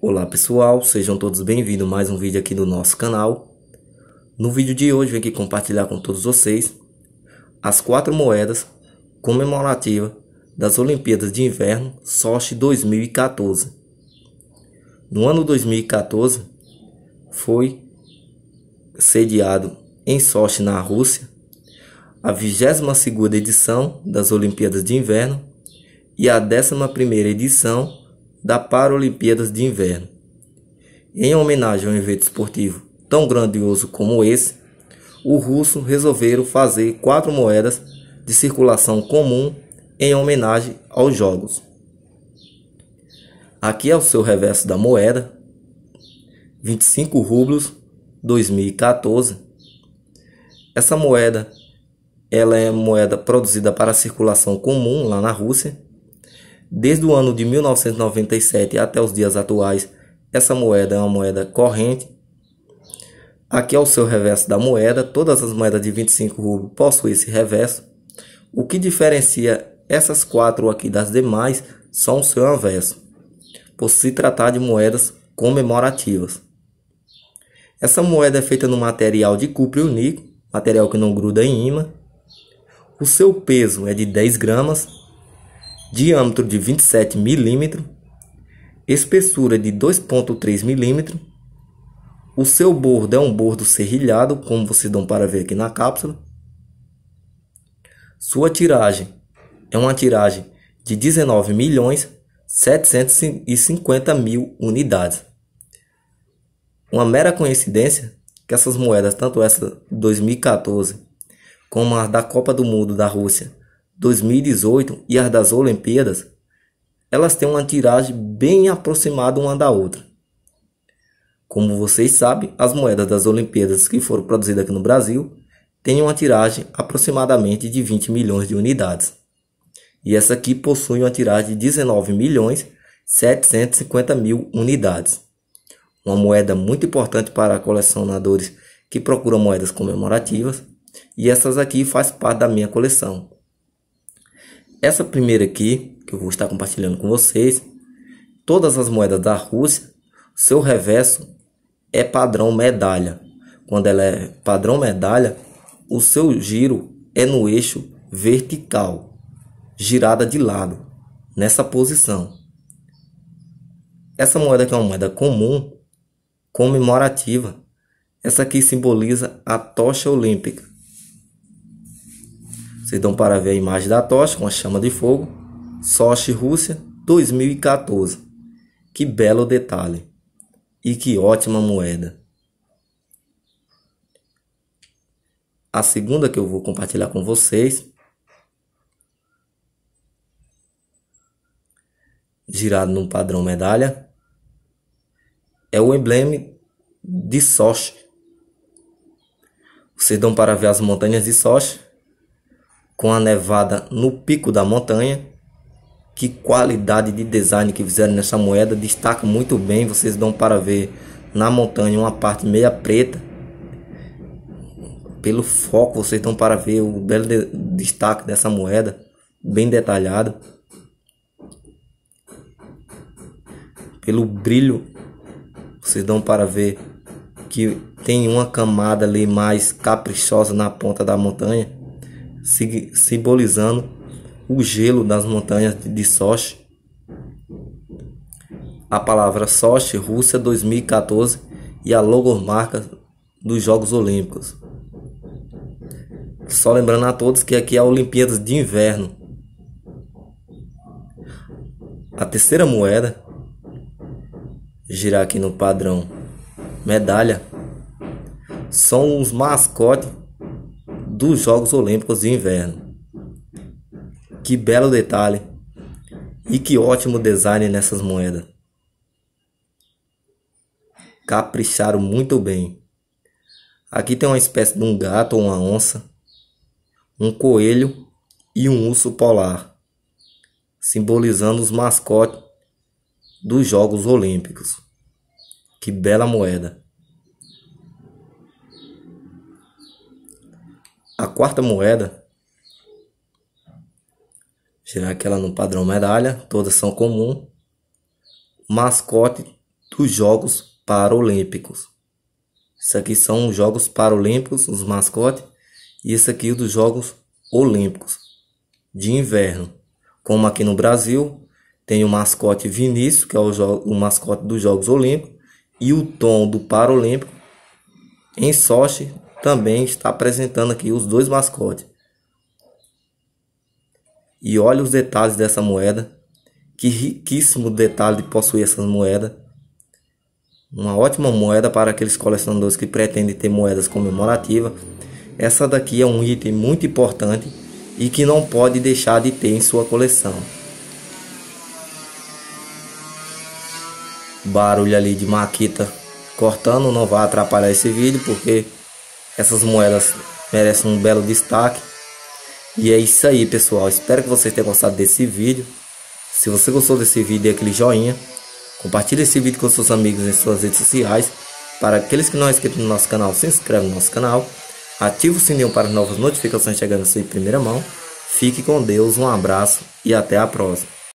Olá pessoal, sejam todos bem-vindos a mais um vídeo aqui do nosso canal. No vídeo de hoje vim aqui compartilhar com todos vocês as quatro moedas comemorativas das Olimpíadas de Inverno Sochi 2014. No ano 2014 foi sediado em Sochi, na Rússia, a 22ª edição das Olimpíadas de Inverno e a 11ª edição da Paralimpíadas de Inverno. Em homenagem a um evento esportivo tão grandioso como esse, o russo resolveram fazer quatro moedas de circulação comum em homenagem aos jogos. Aqui é o seu reverso da moeda, 25 rublos 2014. Essa moeda ela é moeda produzida para circulação comum lá na Rússia Desde o ano de 1997 até os dias atuais, essa moeda é uma moeda corrente. Aqui é o seu reverso da moeda. Todas as moedas de 25 rublos possuem esse reverso. O que diferencia essas quatro aqui das demais são o seu anverso, por se tratar de moedas comemorativas. Essa moeda é feita no material de cupro níquel, material que não gruda em imã. O seu peso é de 10 gramas diâmetro de 27 milímetros, espessura de 2.3 milímetros, o seu bordo é um bordo serrilhado, como vocês dão para ver aqui na cápsula. Sua tiragem é uma tiragem de 19 milhões 750 mil unidades. Uma mera coincidência que essas moedas, tanto essa 2014 como as da Copa do Mundo da Rússia 2018 e as das Olimpíadas, elas têm uma tiragem bem aproximada uma da outra. Como vocês sabem, as moedas das Olimpíadas que foram produzidas aqui no Brasil têm uma tiragem aproximadamente de 20 milhões de unidades. E essa aqui possui uma tiragem de 19 milhões 750 mil unidades. Uma moeda muito importante para colecionadores que procuram moedas comemorativas, e essas aqui faz parte da minha coleção. Essa primeira aqui, que eu vou estar compartilhando com vocês, todas as moedas da Rússia, seu reverso é padrão medalha. Quando ela é padrão medalha, o seu giro é no eixo vertical, girada de lado, nessa posição. Essa moeda que é uma moeda comum, comemorativa, essa aqui simboliza a tocha olímpica. Vocês dão para ver a imagem da tocha com a chama de fogo. Sochi, Rússia, 2014. Que belo detalhe. E que ótima moeda. A segunda que eu vou compartilhar com vocês. Girado num padrão medalha. É o emblema de Sochi. Vocês dão para ver as montanhas de Sochi com a nevada no pico da montanha. Que qualidade de design que fizeram nessa moeda, destaca muito bem. Vocês dão para ver na montanha uma parte meia preta. Pelo foco, vocês dão para ver o belo de destaque dessa moeda, bem detalhado. Pelo brilho, vocês dão para ver que tem uma camada ali mais caprichosa na ponta da montanha simbolizando o gelo das montanhas de Sochi. A palavra Sochi, Rússia 2014 e a logomarca dos Jogos Olímpicos. Só lembrando a todos que aqui é a Olimpíadas de Inverno. A terceira moeda, girar aqui no padrão medalha, são os mascotes dos Jogos Olímpicos de Inverno. Que belo detalhe e que ótimo design nessas moedas. Capricharam muito bem. Aqui tem uma espécie de um gato ou uma onça, um coelho e um urso polar, simbolizando os mascotes dos Jogos Olímpicos. Que bela moeda! a quarta moeda, girar aquela no padrão medalha, todas são comum, mascote dos Jogos Paralímpicos. Isso aqui são os Jogos Paralímpicos, os mascotes, e isso aqui é dos Jogos Olímpicos de inverno. Como aqui no Brasil, tem o mascote Vinícius, que é o, o mascote dos Jogos Olímpicos, e o Tom do Paralímpico. Em Sochi também está apresentando aqui os dois mascotes. E olha os detalhes dessa moeda. Que riquíssimo detalhe de possuir essas moedas. Uma ótima moeda para aqueles colecionadores que pretendem ter moedas comemorativas. Essa daqui é um item muito importante e que não pode deixar de ter em sua coleção. Barulho ali de maquita cortando, não vai atrapalhar esse vídeo porque essas moedas merecem um belo destaque. E é isso aí, pessoal. Espero que vocês tenham gostado desse vídeo. Se você gostou desse vídeo, dê aquele joinha. Compartilhe esse vídeo com seus amigos em suas redes sociais. Para aqueles que não são é inscritos no nosso canal, se inscreve no nosso canal. Ative o sininho para novas notificações chegando em primeira mão. Fique com Deus, um abraço e até a próxima.